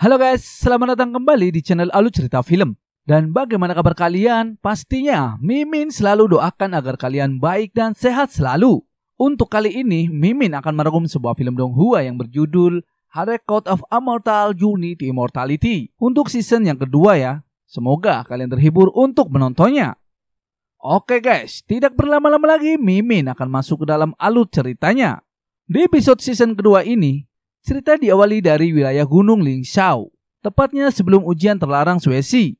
Halo guys, selamat datang kembali di channel Alu Cerita Film. Dan bagaimana kabar kalian? Pastinya Mimin selalu doakan agar kalian baik dan sehat selalu. Untuk kali ini, Mimin akan merangkum sebuah film Donghua yang berjudul Hare Record of Immortal Journey to Immortality untuk season yang kedua ya. Semoga kalian terhibur untuk menontonnya. Oke guys, tidak berlama-lama lagi Mimin akan masuk ke dalam alur ceritanya. Di episode season kedua ini, Cerita diawali dari wilayah Gunung Lingshao, tepatnya sebelum ujian terlarang Suesi.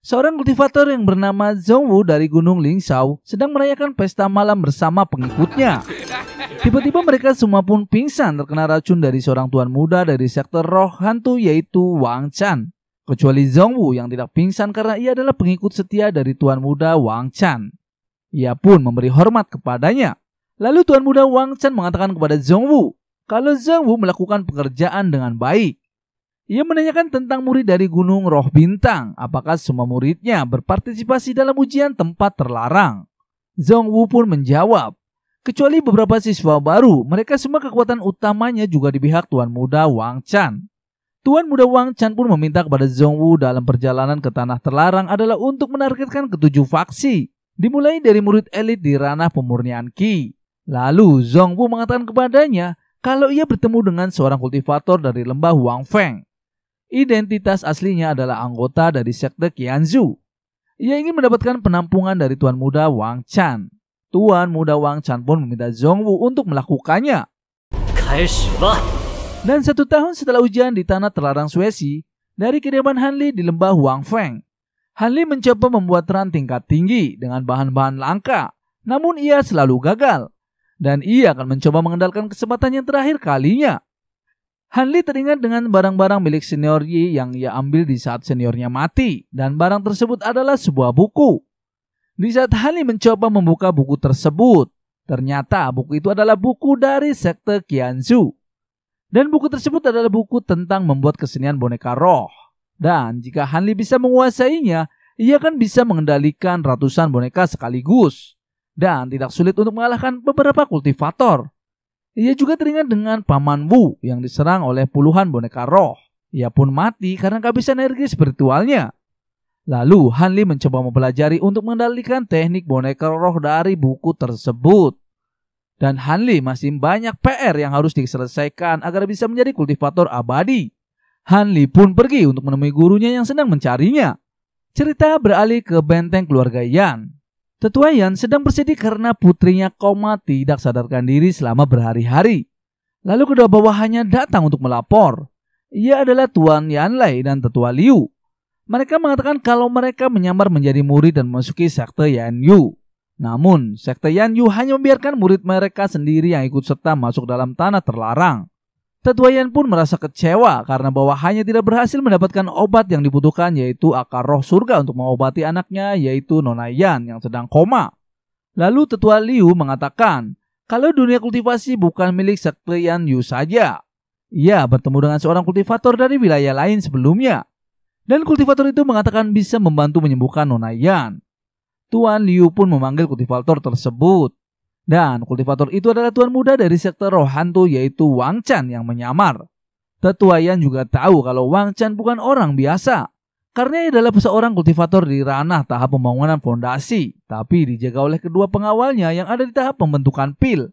Seorang kultivator yang bernama Zhongwu dari Gunung Lingshao sedang merayakan pesta malam bersama pengikutnya. Tiba-tiba mereka semua pun pingsan terkena racun dari seorang tuan muda dari sektor roh hantu yaitu Wang Chan. Kecuali Zhongwu yang tidak pingsan karena ia adalah pengikut setia dari tuan muda Wang Chan. Ia pun memberi hormat kepadanya. Lalu tuan muda Wang Chan mengatakan kepada Zhongwu kalau Zhang Wu melakukan pekerjaan dengan baik. Ia menanyakan tentang murid dari Gunung Roh Bintang, apakah semua muridnya berpartisipasi dalam ujian tempat terlarang. Zhang Wu pun menjawab, kecuali beberapa siswa baru, mereka semua kekuatan utamanya juga di pihak Tuan Muda Wang Chan. Tuan Muda Wang Chan pun meminta kepada Zhang Wu dalam perjalanan ke tanah terlarang adalah untuk menargetkan ketujuh faksi, dimulai dari murid elit di ranah pemurnian Qi. Lalu Zhang Wu mengatakan kepadanya kalau ia bertemu dengan seorang kultivator dari lembah Wang Feng. Identitas aslinya adalah anggota dari sekte Qianzu. Ia ingin mendapatkan penampungan dari tuan muda Wang Chan. Tuan muda Wang Chan pun meminta Wu untuk melakukannya. Dan satu tahun setelah ujian di tanah terlarang Suesi, dari kediaman Hanli di lembah Wang Feng, Hanli mencoba membuat ran tingkat tinggi dengan bahan-bahan langka, namun ia selalu gagal dan ia akan mencoba mengendalikan kesempatan yang terakhir kalinya. Hanley teringat dengan barang-barang milik senior Yi yang ia ambil di saat seniornya mati, dan barang tersebut adalah sebuah buku. Di saat Hanley mencoba membuka buku tersebut, ternyata buku itu adalah buku dari sekte Qianzu. Dan buku tersebut adalah buku tentang membuat kesenian boneka roh. Dan jika Hanley bisa menguasainya, ia akan bisa mengendalikan ratusan boneka sekaligus dan tidak sulit untuk mengalahkan beberapa kultivator. Ia juga teringat dengan Paman Wu yang diserang oleh puluhan boneka roh. Ia pun mati karena kehabisan energi spiritualnya. Lalu Han Li mencoba mempelajari untuk mengendalikan teknik boneka roh dari buku tersebut. Dan Han Li masih banyak PR yang harus diselesaikan agar bisa menjadi kultivator abadi. Han Li pun pergi untuk menemui gurunya yang sedang mencarinya. Cerita beralih ke benteng keluarga Yan Tetua Yan sedang bersedih karena putrinya koma tidak sadarkan diri selama berhari-hari. Lalu kedua bawahannya datang untuk melapor. Ia adalah Tuan Yan Lei dan Tetua Liu. Mereka mengatakan kalau mereka menyamar menjadi murid dan memasuki sekte Yan Yu. Namun, sekte Yan Yu hanya membiarkan murid mereka sendiri yang ikut serta masuk dalam tanah terlarang. Tetuayan pun merasa kecewa karena hanya tidak berhasil mendapatkan obat yang dibutuhkan yaitu akar roh surga untuk mengobati anaknya yaitu Nona Yan yang sedang koma. Lalu tetua Liu mengatakan kalau dunia kultivasi bukan milik Sekte Yan Yu saja. Ia bertemu dengan seorang kultivator dari wilayah lain sebelumnya. Dan kultivator itu mengatakan bisa membantu menyembuhkan Nona Yan. Tuan Liu pun memanggil kultivator tersebut. Dan kultivator itu adalah tuan muda dari sektor roh hantu yaitu Wang Chan yang menyamar. Tetuayan juga tahu kalau Wang Chan bukan orang biasa. Karena ia adalah seorang kultivator di ranah tahap pembangunan fondasi, tapi dijaga oleh kedua pengawalnya yang ada di tahap pembentukan pil.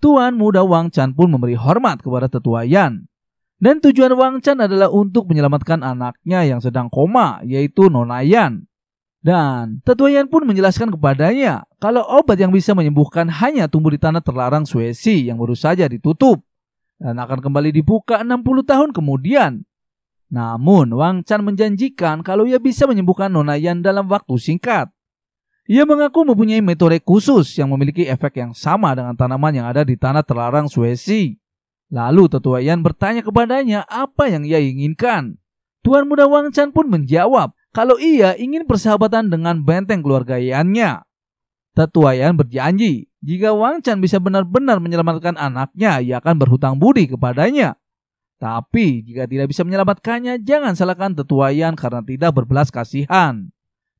Tuan muda Wang Chan pun memberi hormat kepada tetuayan. Dan tujuan Wang Chan adalah untuk menyelamatkan anaknya yang sedang koma, yaitu Nonayan. Dan Tetua Yan pun menjelaskan kepadanya kalau obat yang bisa menyembuhkan hanya tumbuh di tanah terlarang Suesi yang baru saja ditutup dan akan kembali dibuka 60 tahun kemudian. Namun Wang Chan menjanjikan kalau ia bisa menyembuhkan Nona Yan dalam waktu singkat. Ia mengaku mempunyai metode khusus yang memiliki efek yang sama dengan tanaman yang ada di tanah terlarang Suesi. Lalu Tetua Yan bertanya kepadanya apa yang ia inginkan. Tuan muda Wang Chan pun menjawab kalau ia ingin persahabatan dengan benteng keluarga Yannya. Tetua Yan berjanji, jika Wang Chan bisa benar-benar menyelamatkan anaknya, ia akan berhutang budi kepadanya. Tapi jika tidak bisa menyelamatkannya, jangan salahkan tetua Yan karena tidak berbelas kasihan.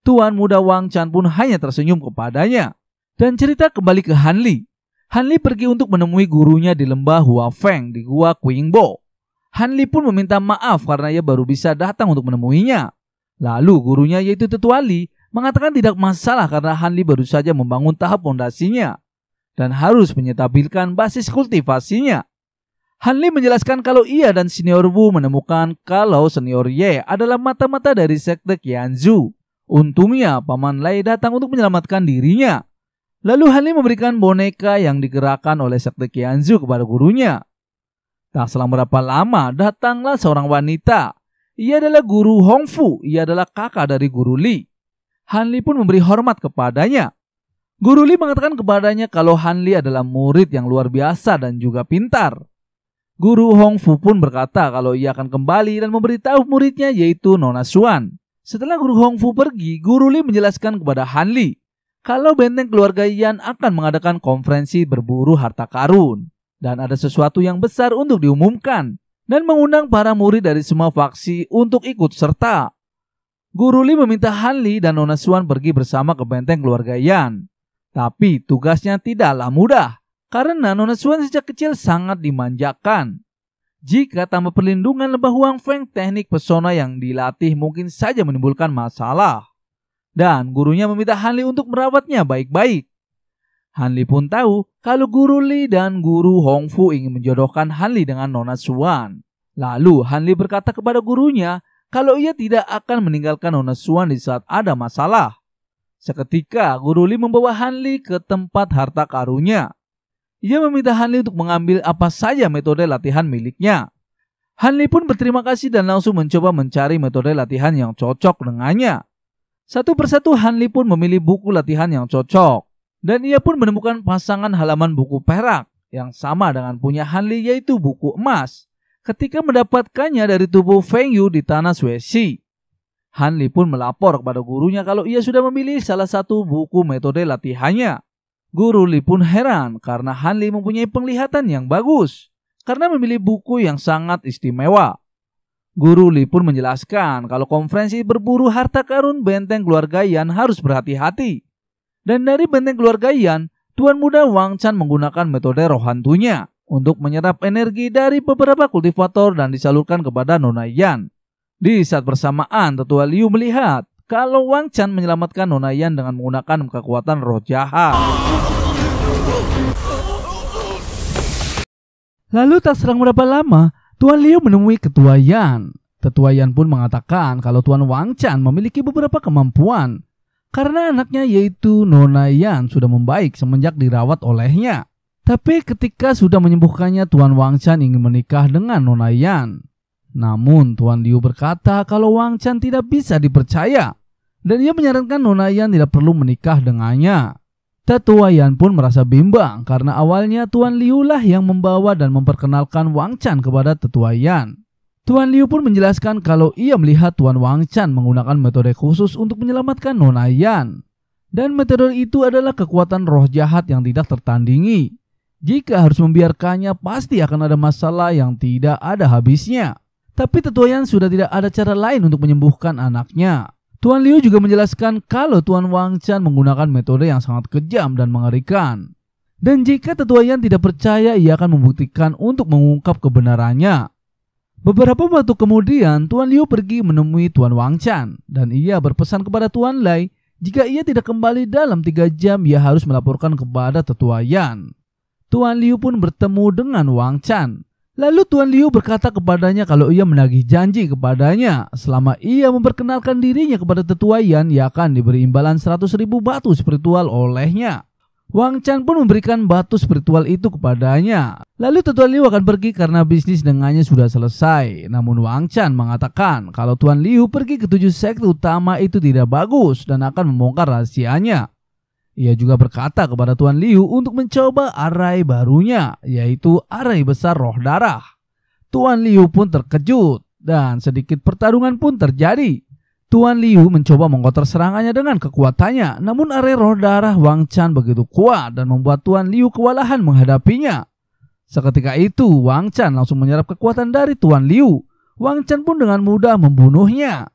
Tuan muda Wang Chan pun hanya tersenyum kepadanya. Dan cerita kembali ke Han Li. Han Li pergi untuk menemui gurunya di lembah Hua Feng di gua Qingbo. Li pun meminta maaf karena ia baru bisa datang untuk menemuinya. Lalu gurunya yaitu Tetuali mengatakan tidak masalah karena Hanli baru saja membangun tahap pondasinya dan harus menyetabilkan basis kultivasinya. Hanli menjelaskan kalau ia dan senior Wu menemukan kalau senior Ye adalah mata-mata dari sekte Qianzu. Untungnya paman Lai datang untuk menyelamatkan dirinya. Lalu Hanli memberikan boneka yang digerakkan oleh sekte Qianzu kepada gurunya. Tak selama berapa lama datanglah seorang wanita ia adalah guru Hongfu, ia adalah kakak dari guru Li. Han Li pun memberi hormat kepadanya. Guru Li mengatakan kepadanya kalau Han Li adalah murid yang luar biasa dan juga pintar. Guru Hongfu pun berkata kalau ia akan kembali dan memberitahu muridnya yaitu Nona Xuan. Setelah Guru Hongfu pergi, Guru Li menjelaskan kepada Han Li kalau benteng keluarga Yan akan mengadakan konferensi berburu harta karun dan ada sesuatu yang besar untuk diumumkan dan mengundang para murid dari semua faksi untuk ikut serta. Guru Li meminta Han dan Nona Suan pergi bersama ke benteng keluarga Yan. Tapi tugasnya tidaklah mudah, karena Nona Suan sejak kecil sangat dimanjakan. Jika tanpa perlindungan lebah Huang Feng, teknik pesona yang dilatih mungkin saja menimbulkan masalah. Dan gurunya meminta Hanli untuk merawatnya baik-baik. Hanli pun tahu kalau Guru Li dan Guru Hongfu ingin menjodohkan Hanli dengan Nona Suan. Lalu Hanli berkata kepada gurunya kalau ia tidak akan meninggalkan Nona Suan di saat ada masalah. Seketika Guru Li membawa Hanli ke tempat harta karunnya. Ia meminta Hanli untuk mengambil apa saja metode latihan miliknya. Hanli pun berterima kasih dan langsung mencoba mencari metode latihan yang cocok dengannya. Satu persatu Hanli pun memilih buku latihan yang cocok. Dan ia pun menemukan pasangan halaman buku perak yang sama dengan punya Hanli yaitu buku emas. Ketika mendapatkannya dari tubuh Feng Yu di tanah Swesia, Hanli pun melapor kepada gurunya kalau ia sudah memilih salah satu buku metode latihannya. Guru Li pun heran karena Hanli mempunyai penglihatan yang bagus karena memilih buku yang sangat istimewa. Guru Li pun menjelaskan kalau konferensi berburu harta karun benteng keluarga Yan harus berhati-hati dan dari benteng keluarga Yan, Tuan Muda Wang Chan menggunakan metode roh hantunya untuk menyerap energi dari beberapa kultivator dan disalurkan kepada Nona Yan. Di saat bersamaan, Tetua Liu melihat kalau Wang Chan menyelamatkan Nona Yan dengan menggunakan kekuatan roh jahat. Lalu tak serang berapa lama, Tuan Liu menemui Ketua Yan. Tetua Yan pun mengatakan kalau Tuan Wang Chan memiliki beberapa kemampuan karena anaknya yaitu Nona Yan sudah membaik semenjak dirawat olehnya. Tapi ketika sudah menyembuhkannya Tuan Wang Chan ingin menikah dengan Nona Yan. Namun Tuan Liu berkata kalau Wang Chan tidak bisa dipercaya dan ia menyarankan Nona Yan tidak perlu menikah dengannya. Tetua Yan pun merasa bimbang karena awalnya Tuan Liu lah yang membawa dan memperkenalkan Wang Chan kepada Tetua Yan. Tuan Liu pun menjelaskan kalau ia melihat Tuan Wang Chan menggunakan metode khusus untuk menyelamatkan Nona Yan. Dan metode itu adalah kekuatan roh jahat yang tidak tertandingi. Jika harus membiarkannya pasti akan ada masalah yang tidak ada habisnya. Tapi Tetua Yan sudah tidak ada cara lain untuk menyembuhkan anaknya. Tuan Liu juga menjelaskan kalau Tuan Wang Chan menggunakan metode yang sangat kejam dan mengerikan. Dan jika Tetua Yan tidak percaya, ia akan membuktikan untuk mengungkap kebenarannya. Beberapa waktu kemudian, Tuan Liu pergi menemui Tuan Wang Chan dan ia berpesan kepada Tuan Lai jika ia tidak kembali dalam tiga jam, ia harus melaporkan kepada tetua Yan. Tuan Liu pun bertemu dengan Wang Chan. Lalu Tuan Liu berkata kepadanya kalau ia menagih janji kepadanya. Selama ia memperkenalkan dirinya kepada tetua Yan, ia akan diberi imbalan 100 ribu batu spiritual olehnya. Wang Chan pun memberikan batu spiritual itu kepadanya. Lalu Tuan Liu akan pergi karena bisnis dengannya sudah selesai. Namun Wang Chan mengatakan kalau Tuan Liu pergi ke tujuh sekte utama itu tidak bagus dan akan membongkar rahasianya. Ia juga berkata kepada Tuan Liu untuk mencoba arai barunya, yaitu arai besar roh darah. Tuan Liu pun terkejut dan sedikit pertarungan pun terjadi. Tuan Liu mencoba mengotor serangannya dengan kekuatannya, namun arero darah Wang Chan begitu kuat dan membuat Tuan Liu kewalahan menghadapinya. Seketika itu, Wang Chan langsung menyerap kekuatan dari Tuan Liu. Wang Chan pun dengan mudah membunuhnya.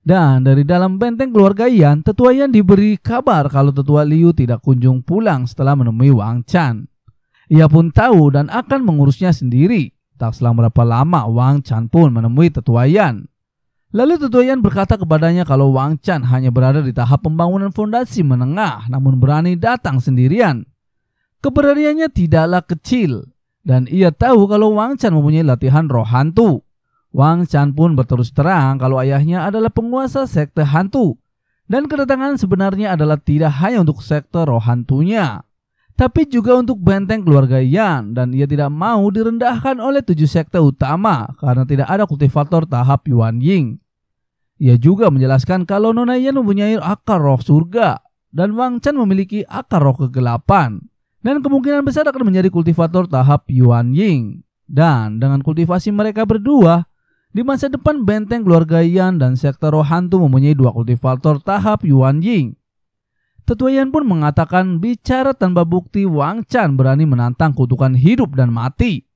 Dan dari dalam benteng keluarga Yan, tetua Yan diberi kabar kalau tetua Liu tidak kunjung pulang setelah menemui Wang Chan. Ia pun tahu dan akan mengurusnya sendiri. Tak selang berapa lama Wang Chan pun menemui tetua Yan. Lalu tetua Yan berkata kepadanya kalau Wang Chan hanya berada di tahap pembangunan fondasi menengah namun berani datang sendirian. Keberaniannya tidaklah kecil dan ia tahu kalau Wang Chan mempunyai latihan roh hantu. Wang Chan pun berterus terang kalau ayahnya adalah penguasa sekte hantu dan kedatangan sebenarnya adalah tidak hanya untuk sekte roh hantunya tapi juga untuk benteng keluarga Yan dan ia tidak mau direndahkan oleh tujuh sekte utama karena tidak ada kultivator tahap Yuan Ying. Ia juga menjelaskan kalau Nona Yan mempunyai akar roh surga dan Wang Chen memiliki akar roh kegelapan dan kemungkinan besar akan menjadi kultivator tahap Yuan Ying. Dan dengan kultivasi mereka berdua, di masa depan benteng keluarga Yan dan sekte roh hantu mempunyai dua kultivator tahap Yuan Ying Tetua Yan pun mengatakan bicara tanpa bukti Wang Chan berani menantang kutukan hidup dan mati.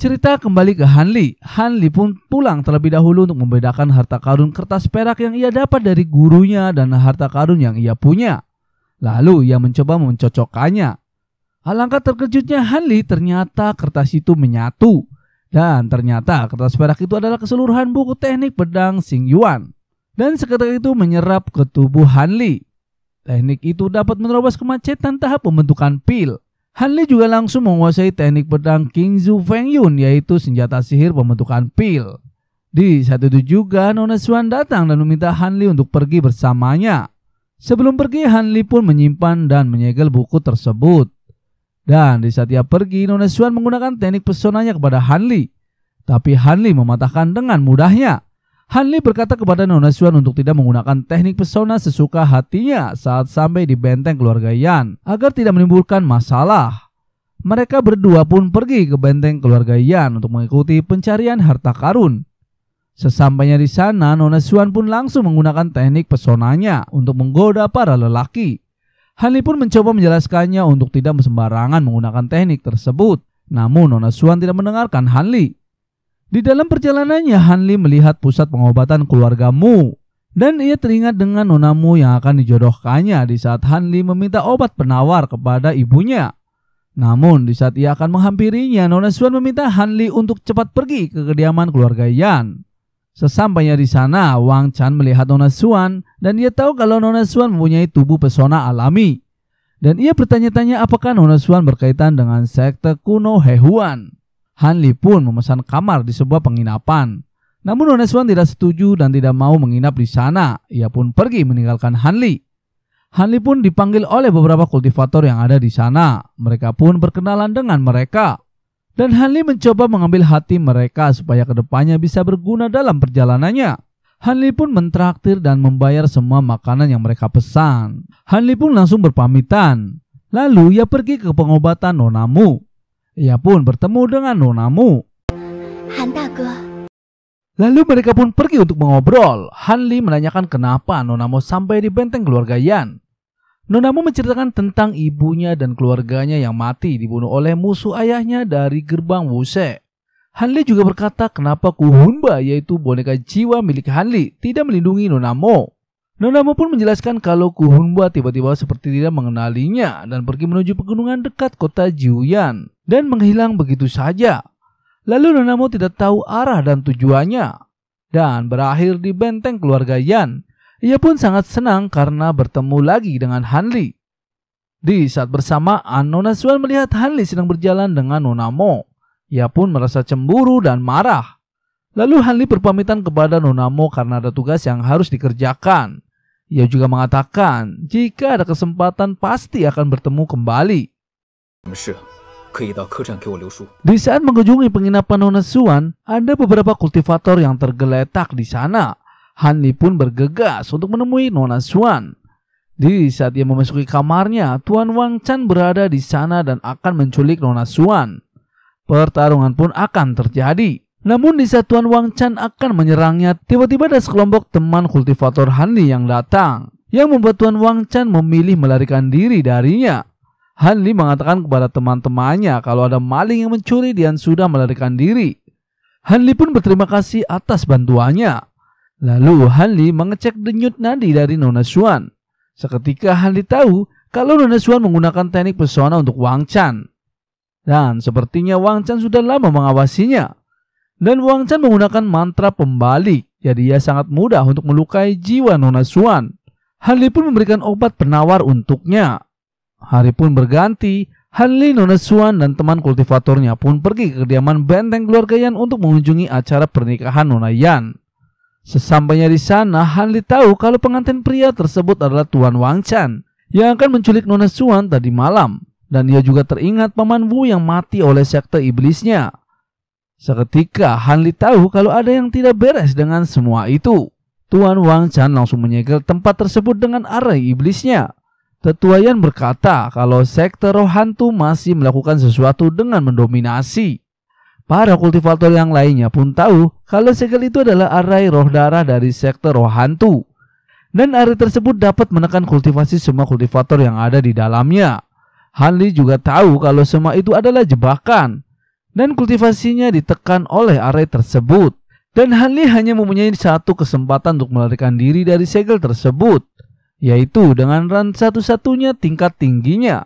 Cerita kembali ke Han Li. Han Li pun pulang terlebih dahulu untuk membedakan harta karun kertas perak yang ia dapat dari gurunya dan harta karun yang ia punya. Lalu ia mencoba mencocokkannya. Alangkah terkejutnya Han Li ternyata kertas itu menyatu. Dan ternyata kertas perak itu adalah keseluruhan buku teknik pedang Sing Yuan. Dan seketika itu menyerap ke tubuh Han Li. Teknik itu dapat menerobos kemacetan tahap pembentukan pil. Hanli juga langsung menguasai teknik pedang King Zhu Feng Yun yaitu senjata sihir pembentukan pil. Di saat itu juga Nona Xuan datang dan meminta Hanli untuk pergi bersamanya. Sebelum pergi Hanli pun menyimpan dan menyegel buku tersebut. Dan di saat ia pergi Nona Xuan menggunakan teknik pesonanya kepada Hanli. Tapi Hanli mematahkan dengan mudahnya. Hanli berkata kepada Nona Nonasuan untuk tidak menggunakan teknik pesona sesuka hatinya saat sampai di benteng keluarga Yan agar tidak menimbulkan masalah. Mereka berdua pun pergi ke benteng keluarga Yan untuk mengikuti pencarian harta karun. Sesampainya di sana, Nona Nonasuan pun langsung menggunakan teknik pesonanya untuk menggoda para lelaki. Hanli pun mencoba menjelaskannya untuk tidak sembarangan menggunakan teknik tersebut. Namun Nona Nonasuan tidak mendengarkan Hanli. Di dalam perjalanannya, Hanli melihat pusat pengobatan keluarga Mu, Dan ia teringat dengan nona Mu yang akan dijodohkannya di saat Hanli meminta obat penawar kepada ibunya. Namun, di saat ia akan menghampirinya, Nona Suan meminta Hanli untuk cepat pergi ke kediaman keluarga Yan. Sesampainya di sana, Wang Chan melihat Nona Suan dan ia tahu kalau Nona Suan mempunyai tubuh pesona alami. Dan ia bertanya-tanya apakah Nona Suan berkaitan dengan sekte kuno Hehuan. Hanli pun memesan kamar di sebuah penginapan. Namun Oneswan tidak setuju dan tidak mau menginap di sana. Ia pun pergi meninggalkan Hanli. Hanli pun dipanggil oleh beberapa kultivator yang ada di sana. Mereka pun berkenalan dengan mereka. Dan Hanli mencoba mengambil hati mereka supaya kedepannya bisa berguna dalam perjalanannya. Hanli pun mentraktir dan membayar semua makanan yang mereka pesan. Hanli pun langsung berpamitan. Lalu ia pergi ke pengobatan nonamu. Ia pun bertemu dengan nonamu. Han Lalu mereka pun pergi untuk mengobrol. Hanli menanyakan kenapa Nonamu sampai di benteng keluarga Yan. Nonamu menceritakan tentang ibunya dan keluarganya yang mati dibunuh oleh musuh ayahnya dari gerbang Wuse. Hanli juga berkata kenapa Kuhunba yaitu boneka jiwa milik Hanli tidak melindungi Nonamu. Nonamo pun menjelaskan kalau Kuhunbua tiba-tiba seperti tidak mengenalinya dan pergi menuju pegunungan dekat kota Jiuyan dan menghilang begitu saja. Lalu Nonamo tidak tahu arah dan tujuannya dan berakhir di benteng keluarga Yan. Ia pun sangat senang karena bertemu lagi dengan Hanli. Di saat bersamaan, Nona Suan melihat Hanli sedang berjalan dengan Nonamo. Ia pun merasa cemburu dan marah. Lalu Hanli berpamitan kepada Nonamo karena ada tugas yang harus dikerjakan. Ia juga mengatakan, jika ada kesempatan pasti akan bertemu kembali. Di saat mengunjungi penginapan Nona Suan, ada beberapa kultivator yang tergeletak di sana. Hanli pun bergegas untuk menemui Nona Suan. Di saat ia memasuki kamarnya, Tuan Wang Chan berada di sana dan akan menculik Nona Suan. Pertarungan pun akan terjadi. Namun di saat Tuan Wang Chan akan menyerangnya, tiba-tiba ada sekelompok teman kultivator Hanli yang datang, yang membuat Tuan Wang Chan memilih melarikan diri darinya. Hanli mengatakan kepada teman-temannya kalau ada maling yang mencuri dan sudah melarikan diri. Hanli pun berterima kasih atas bantuannya. Lalu Hanli mengecek denyut nadi dari Nona Xuan. Seketika Hanli tahu kalau Nona Xuan menggunakan teknik pesona untuk Wang Chan. Dan sepertinya Wang Chan sudah lama mengawasinya. Dan Wang Chan menggunakan mantra pembalik, jadi ya ia sangat mudah untuk melukai jiwa Nona Xuan. Han Li pun memberikan obat penawar untuknya. Hari pun berganti, Li, Nona Xuan, dan teman kultivatornya pun pergi ke kediaman benteng keluarga Yan untuk mengunjungi acara pernikahan Nona Yan. Sesampainya di sana, Li tahu kalau pengantin pria tersebut adalah Tuan Wang Chan yang akan menculik Nona Xuan tadi malam. Dan ia juga teringat paman Wu yang mati oleh sekte iblisnya. Seketika Hanli tahu kalau ada yang tidak beres dengan semua itu. Tuan Wang Chan langsung menyegel tempat tersebut dengan arah iblisnya. Tetua Yan berkata kalau sekte roh hantu masih melakukan sesuatu dengan mendominasi. Para kultivator yang lainnya pun tahu kalau segel itu adalah arai roh darah dari sekte roh hantu. Dan arai tersebut dapat menekan kultivasi semua kultivator yang ada di dalamnya. Hanli juga tahu kalau semua itu adalah jebakan dan kultivasinya ditekan oleh area tersebut. Dan Hanley hanya mempunyai satu kesempatan untuk melarikan diri dari segel tersebut, yaitu dengan run satu-satunya tingkat tingginya.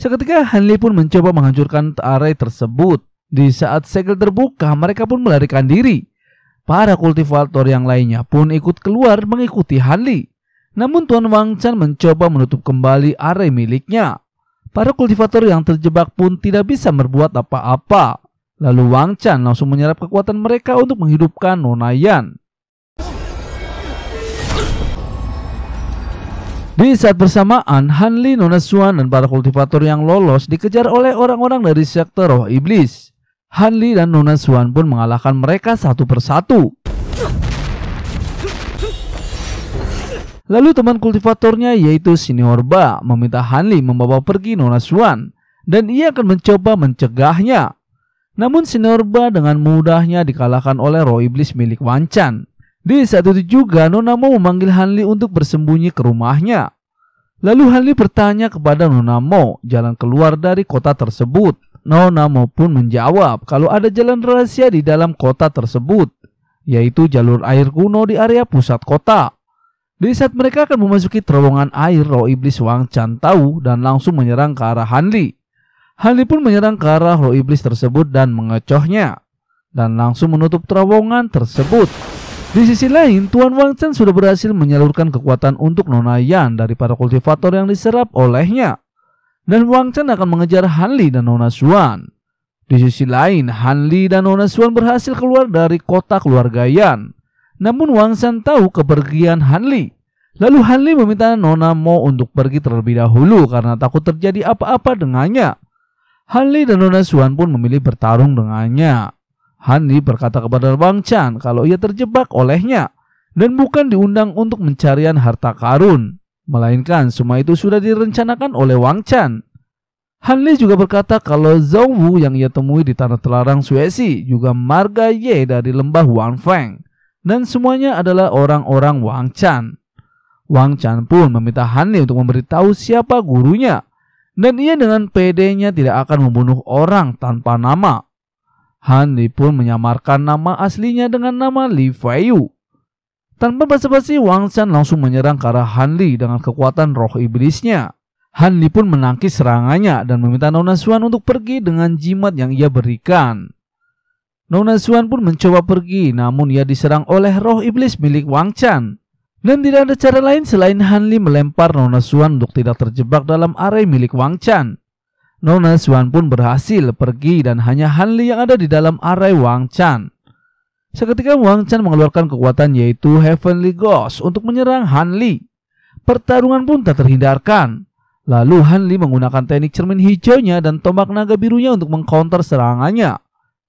Seketika Hanley pun mencoba menghancurkan area tersebut. Di saat segel terbuka, mereka pun melarikan diri. Para kultivator yang lainnya pun ikut keluar mengikuti Hanley. Namun Tuan Wang Chan mencoba menutup kembali area miliknya. Para kultivator yang terjebak pun tidak bisa berbuat apa-apa. Lalu Wang Chan langsung menyerap kekuatan mereka untuk menghidupkan Nona Yan. Di saat bersamaan, Hanli, Nona Xuan, dan para kultivator yang lolos dikejar oleh orang-orang dari sektor roh iblis. Han Li dan Nona Xuan pun mengalahkan mereka satu persatu. Lalu teman kultivatornya yaitu Ba meminta Hanli membawa pergi Nona Suan dan ia akan mencoba mencegahnya. Namun Ba dengan mudahnya dikalahkan oleh roh iblis milik Wancan. Di saat itu juga Nona Mo memanggil Hanli untuk bersembunyi ke rumahnya. Lalu Hanli bertanya kepada Nona Mo jalan keluar dari kota tersebut. Nona Mo pun menjawab kalau ada jalan rahasia di dalam kota tersebut, yaitu jalur air kuno di area pusat kota. Di saat mereka akan memasuki terowongan air, roh iblis Wang Chan tahu dan langsung menyerang ke arah Han Li. Han Li pun menyerang ke arah roh iblis tersebut dan mengecohnya, dan langsung menutup terowongan tersebut. Di sisi lain, Tuan Wang Chan sudah berhasil menyalurkan kekuatan untuk Nona Yan dari para kultivator yang diserap olehnya. Dan Wang Chan akan mengejar Han Li dan Nona Xuan. Di sisi lain, Han Li dan Nona Xuan berhasil keluar dari kota keluarga Yan. Namun Wang San tahu kepergian Han Li. Lalu Han Li meminta Nona Mo untuk pergi terlebih dahulu karena takut terjadi apa-apa dengannya. Han Li dan Nona Suan pun memilih bertarung dengannya. Han Li berkata kepada Wang Chan kalau ia terjebak olehnya dan bukan diundang untuk mencarian harta karun. Melainkan semua itu sudah direncanakan oleh Wang Chan. Han Li juga berkata kalau Zhou Wu yang ia temui di tanah telarang Suesi juga marga Ye dari lembah Feng. Dan semuanya adalah orang-orang Wang Chan. Wang Chan pun meminta Hanli untuk memberitahu siapa gurunya. Dan ia dengan pedenya tidak akan membunuh orang tanpa nama. Hanli pun menyamarkan nama aslinya dengan nama Li Feiyu. Tanpa basa-basi, Wang Chan langsung menyerang ke arah Hanli dengan kekuatan roh iblisnya. Hanli pun menangkis serangannya dan meminta Nona Xuan untuk pergi dengan jimat yang ia berikan. Nona Xuan pun mencoba pergi, namun ia diserang oleh roh iblis milik Wang Chan. Dan tidak ada cara lain selain Hanli melempar Nona Xuan untuk tidak terjebak dalam area milik Wang Chan. Nona Xuan pun berhasil pergi dan hanya Hanli yang ada di dalam area Wang Chan. Seketika Wang Chan mengeluarkan kekuatan yaitu Heavenly Ghost untuk menyerang Hanli. Pertarungan pun tak terhindarkan. Lalu Hanli menggunakan teknik cermin hijaunya dan tombak naga birunya untuk mengcounter serangannya.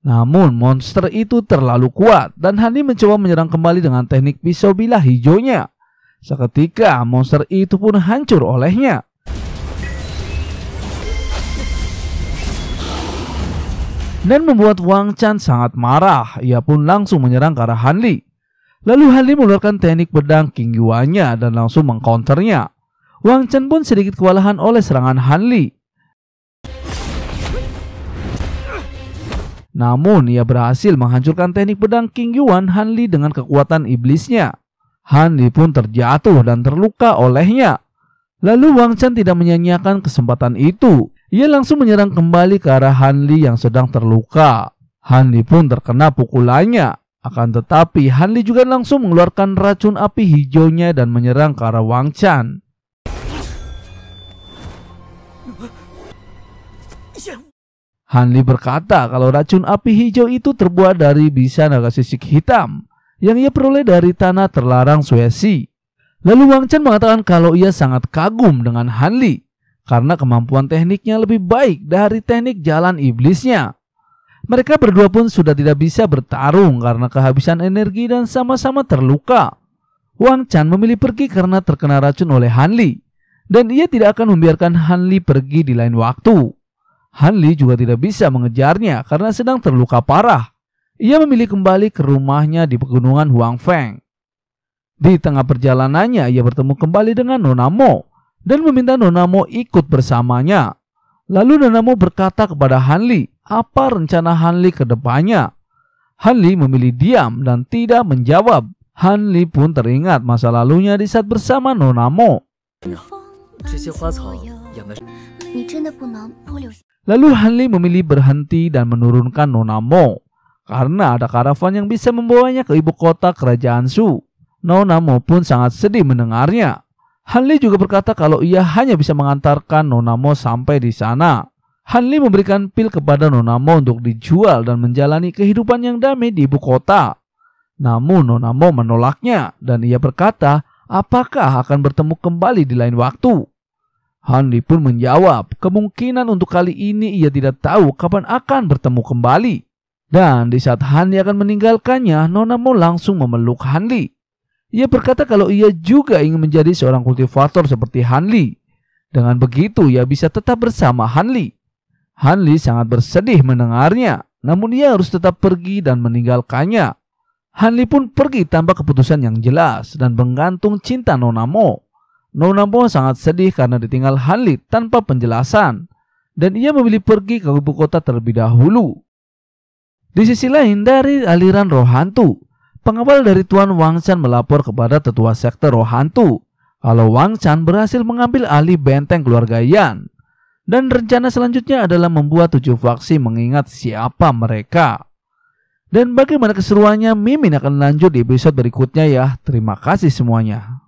Namun monster itu terlalu kuat dan Hani mencoba menyerang kembali dengan teknik pisau bilah hijaunya. Seketika monster itu pun hancur olehnya. Dan membuat Wang Chan sangat marah. Ia pun langsung menyerang ke arah Hanli. Lalu Hanli mengeluarkan teknik pedang King Yuan-nya dan langsung mengkonternya. Wang Chan pun sedikit kewalahan oleh serangan Hanli. Namun, ia berhasil menghancurkan teknik pedang King Yuan Han Li dengan kekuatan iblisnya. Han Li pun terjatuh dan terluka olehnya. Lalu Wang Chen tidak menyanyiakan kesempatan itu. Ia langsung menyerang kembali ke arah Han Li yang sedang terluka. Han Li pun terkena pukulannya. Akan tetapi, Han Li juga langsung mengeluarkan racun api hijaunya dan menyerang ke arah Wang Chan. Hanli berkata kalau racun api hijau itu terbuat dari bisa naga sisik hitam yang ia peroleh dari tanah terlarang Suesi. Lalu Wang Chen mengatakan kalau ia sangat kagum dengan Hanli karena kemampuan tekniknya lebih baik dari teknik jalan iblisnya. Mereka berdua pun sudah tidak bisa bertarung karena kehabisan energi dan sama-sama terluka. Wang Chan memilih pergi karena terkena racun oleh Hanli, dan ia tidak akan membiarkan Hanli pergi di lain waktu. Hanli juga tidak bisa mengejarnya karena sedang terluka parah. Ia memilih kembali ke rumahnya di pegunungan Huang Feng. Di tengah perjalanannya, ia bertemu kembali dengan Nonamo dan meminta Nonamo ikut bersamanya. Lalu Nonamo berkata kepada Hanli apa rencana Hanli ke depannya. Hanli memilih diam dan tidak menjawab. Hanli pun teringat masa lalunya di saat bersama Nonamo. Lalu Hanli memilih berhenti dan menurunkan Nonamo karena ada karavan yang bisa membawanya ke ibu kota kerajaan Su. Nonamo pun sangat sedih mendengarnya. Hanli juga berkata kalau ia hanya bisa mengantarkan Nonamo sampai di sana. Hanli memberikan pil kepada Nonamo untuk dijual dan menjalani kehidupan yang damai di ibu kota. Namun Nonamo menolaknya dan ia berkata apakah akan bertemu kembali di lain waktu. Hanli pun menjawab, kemungkinan untuk kali ini ia tidak tahu kapan akan bertemu kembali. Dan di saat Hanli akan meninggalkannya, Nona Mo langsung memeluk Hanli. Ia berkata kalau ia juga ingin menjadi seorang kultivator seperti Hanli. Dengan begitu, ia bisa tetap bersama Hanli. Hanli sangat bersedih mendengarnya, namun ia harus tetap pergi dan meninggalkannya. Hanli pun pergi tanpa keputusan yang jelas dan menggantung cinta Nona Mo. Nounampo sangat sedih karena ditinggal Hanli tanpa penjelasan, dan ia memilih pergi ke ibu kota terlebih dahulu. Di sisi lain, dari aliran roh hantu, pengawal dari Tuan Wang Chan melapor kepada tetua sekte roh hantu kalau Wang Chan berhasil mengambil alih benteng keluarga Yan. Dan rencana selanjutnya adalah membuat tujuh faksi mengingat siapa mereka. Dan bagaimana keseruannya, Mimin akan lanjut di episode berikutnya ya. Terima kasih semuanya.